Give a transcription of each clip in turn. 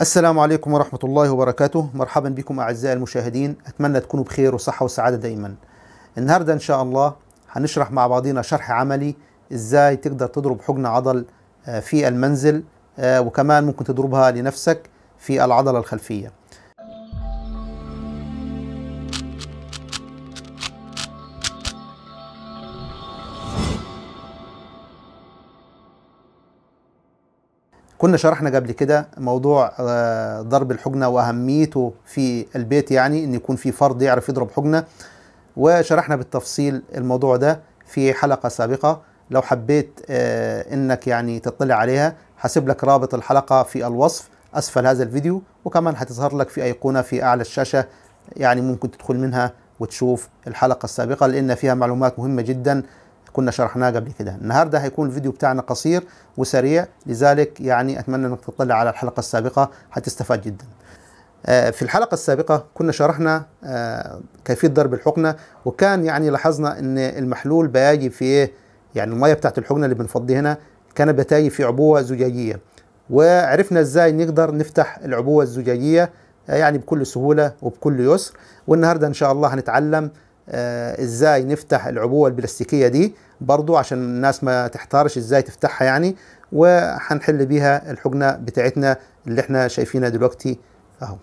السلام عليكم ورحمة الله وبركاته مرحبا بكم أعزائي المشاهدين أتمنى تكونوا بخير وصحة وسعادة دايما النهاردة إن شاء الله هنشرح مع بعضينا شرح عملي إزاي تقدر تضرب حجن عضل آه، في المنزل آه، وكمان ممكن تضربها لنفسك في العضلة الخلفية كنا شرحنا قبل كده موضوع آه، ضرب الحجنه واهميته في البيت يعني ان يكون في فرد يعرف يضرب حجنه وشرحنا بالتفصيل الموضوع ده في حلقه سابقه لو حبيت آه، انك يعني تطلع عليها هسيب لك رابط الحلقه في الوصف اسفل هذا الفيديو وكمان هتظهر لك في ايقونه في اعلى الشاشه يعني ممكن تدخل منها وتشوف الحلقه السابقه لان فيها معلومات مهمه جدا كنا شرحناه قبل كده النهارده هيكون الفيديو بتاعنا قصير وسريع لذلك يعني اتمنى انك تطلع على الحلقه السابقه هتستفاد جدا آه، في الحلقة السابقة كنا شرحنا آه، كيفية ضرب الحقنة وكان يعني لاحظنا ان المحلول بيجي في إيه؟ يعني المية بتاعت الحقنة اللي بنفضي هنا كان بتاجي في عبوة زجاجية وعرفنا ازاي نقدر نفتح العبوة الزجاجية آه، يعني بكل سهولة وبكل يسر والنهاردة ان شاء الله هنتعلم آه، ازاي نفتح العبوه البلاستيكيه دي برضو عشان الناس ما تحتارش ازاي تفتحها يعني وهنحل بيها الحجنه بتاعتنا اللي احنا شايفينها دلوقتي اهو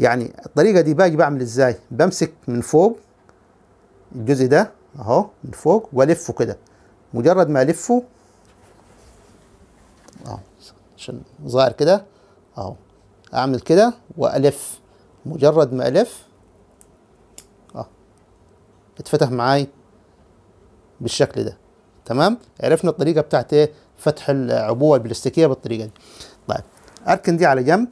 يعني الطريقه دي باجي بعمل ازاي بمسك من فوق الجزء ده اهو من فوق والفه كده مجرد ما الفه اهو عشان ظاهر كده اهو اعمل كده والف مجرد ما الف اتفتح معاي بالشكل ده تمام عرفنا الطريقه بتاعت ايه فتح العبوه البلاستيكيه بالطريقه دي طيب اركن دي على جنب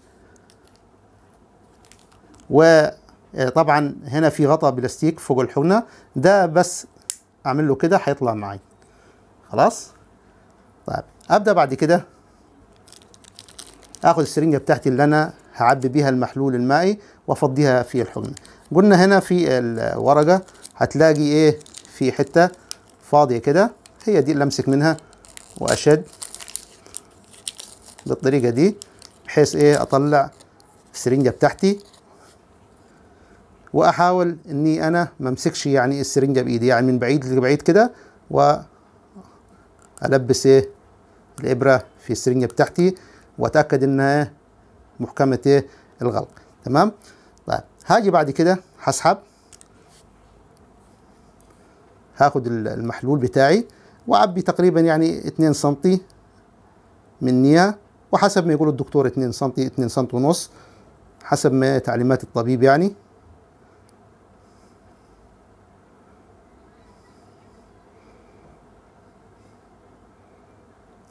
وطبعا آه، هنا في غطاء بلاستيك فوق الحونه ده بس اعمل له كده هيطلع معي خلاص طيب ابدا بعد كده اخد السرنجه بتاعتي اللي انا هعبي بيها المحلول المائي وافضيها في الحونة قلنا هنا في الورقه هتلاقي ايه في حته فاضيه كده هي دي اللي امسك منها واشد بالطريقه دي بحيث ايه اطلع السرنجه بتاعتي واحاول اني انا ما امسكش يعني السرنجه بايدي يعني من بعيد لبعيد كده والبس ايه الابره في السرنجه بتاعتي واتاكد انها إيه؟ محكمه ايه الغلق تمام طيب هاجي بعد كده هسحب هاخد المحلول بتاعي وأعبي تقريبا يعني 2 سم من نية وحسب ما يقول الدكتور 2 سم 2 سم ونص حسب ما تعليمات الطبيب يعني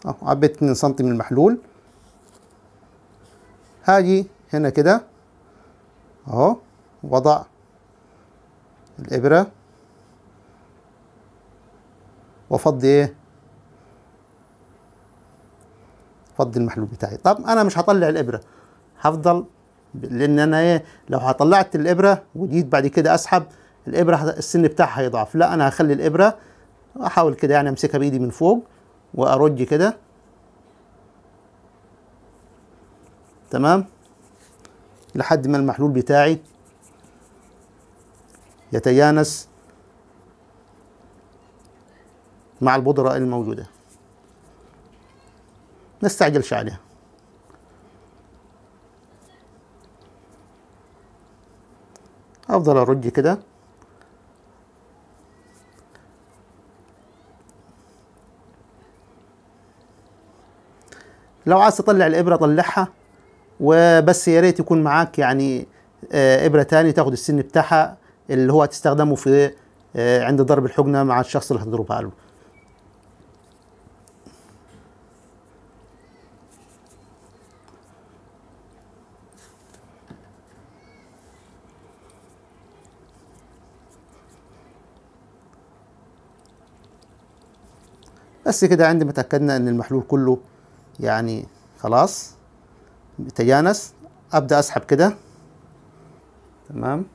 اهو عبيت 2 سم من المحلول هاجي هنا كده اهو وضع الابره وافضي ايه افضي المحلول بتاعي طب انا مش هطلع الابره هفضل لان انا ايه لو هطلعت الابره وجيت بعد كده اسحب الابره السن بتاعها هيضعف لا انا هخلي الابره احاول كده يعني امسكها بايدي من فوق وارج كده تمام لحد ما المحلول بتاعي يتجانس مع البودرة الموجودة نستعجلش عليها افضل ارج كده لو عايز تطلع الابره طلعها وبس يا ريت يكون معاك يعني آه، ابره تاني تاخد السن بتاعها اللي هو هتستخدمه في آه، عند ضرب الحقنه مع الشخص اللي هتضربها له بس كده عندما ما ان المحلول كله يعني خلاص تجانس ابدا اسحب كده تمام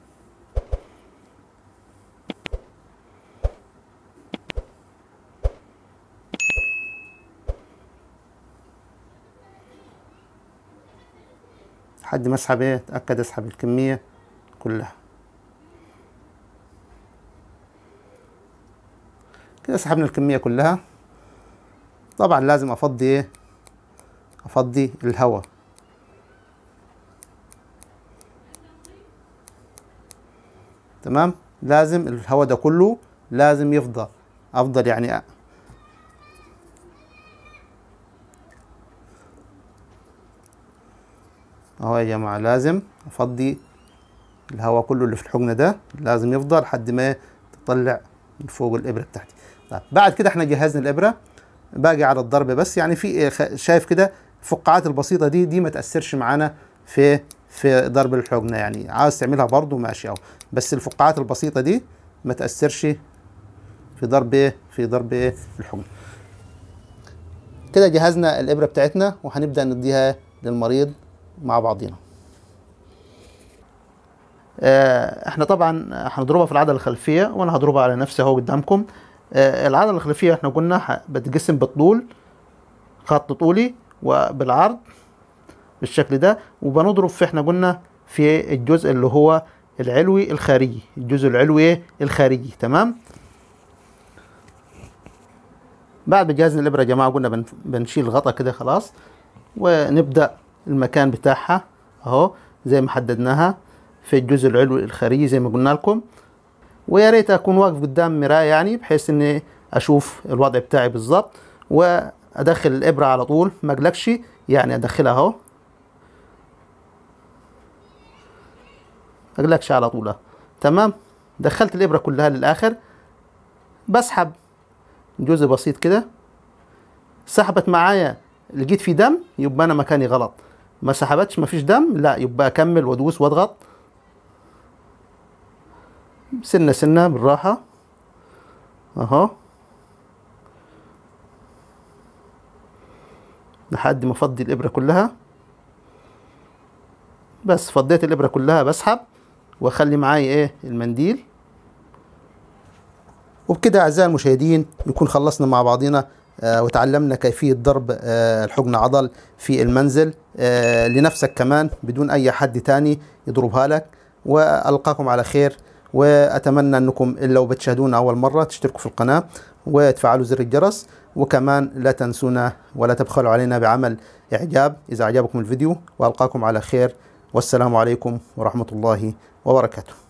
لحد ما اسحب ايه اتاكد اسحب الكميه كلها كده سحبنا الكميه كلها طبعا لازم افضي ايه افضي الهواء تمام لازم الهواء ده كله لازم يفضى افضل يعني اهو يا جماعه لازم افضي الهواء كله اللي في الحقنه ده لازم يفضل لحد ما تطلع من فوق الابره بتاعتي طيب بعد كده احنا جهزنا الابره باقي على الضرب بس يعني في شايف كده الفقاعات البسيطه دي دي ما تاثرش معانا في في ضرب الحجنه يعني عاوز تعملها برضو ماشي اهو بس الفقاعات البسيطه دي ما تاثرش في ضرب ايه في ضرب ايه الحجن كده جهزنا الابره بتاعتنا وهنبدا نديها للمريض مع بعضينا آه، احنا طبعا هنضربها في العضله الخلفيه وانا هضربها على نفسي اهو قدامكم آه، العضله الخلفيه احنا قلنا بتقسم بالطول خط طولي وبالعرض بالشكل ده وبنضرب في احنا قلنا في الجزء اللي هو العلوي الخارجي الجزء العلوي الخارجي تمام بعد ما جهزنا الابره يا جماعه قلنا بنشيل الغطا كده خلاص ونبدا المكان بتاعها اهو زي ما حددناها في الجزء العلوي الخارجي زي ما قلنا لكم ويا ريت اكون واقف قدام مرايه يعني بحيث اني اشوف الوضع بتاعي بالظبط وادخل الابره على طول ما اقلقش يعني ادخلها اهو ما اقلقش على طول تمام دخلت الابره كلها للاخر بسحب جزء بسيط كده سحبت معايا لقيت في دم يبقى انا مكاني غلط ما سحبتش مفيش دم لا يبقى اكمل وادوس واضغط سنة سنة بالراحة اهو لحد ما افضي الابرة كلها بس فضيت الابرة كلها بسحب واخلي معايا ايه المنديل وبكده اعزائي المشاهدين نكون خلصنا مع بعضنا آه وتعلمنا كيفية ضرب آه الحقن عضل في المنزل آه لنفسك كمان بدون أي حد تاني يضربها لك وألقاكم على خير واتمنى انكم لو بتشاهدونا اول مره تشتركوا في القناه وتفعلوا زر الجرس وكمان لا تنسونا ولا تبخلوا علينا بعمل اعجاب اذا اعجبكم الفيديو والقاكم على خير والسلام عليكم ورحمه الله وبركاته